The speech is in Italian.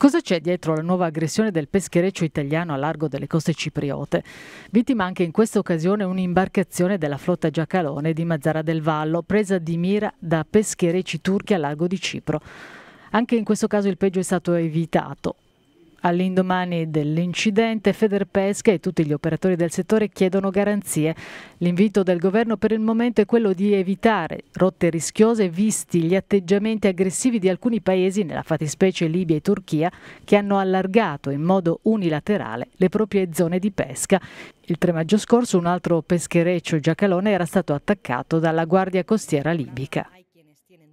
Cosa c'è dietro la nuova aggressione del peschereccio italiano a largo delle coste cipriote? Vittima anche in questa occasione un'imbarcazione della flotta Giacalone di Mazzara del Vallo, presa di mira da pescherecci turchi a largo di Cipro. Anche in questo caso il peggio è stato evitato. All'indomani dell'incidente, Federpesca e tutti gli operatori del settore chiedono garanzie. L'invito del governo per il momento è quello di evitare rotte rischiose visti gli atteggiamenti aggressivi di alcuni paesi, nella fattispecie Libia e Turchia, che hanno allargato in modo unilaterale le proprie zone di pesca. Il 3 maggio scorso un altro peschereccio giacalone era stato attaccato dalla Guardia Costiera libica.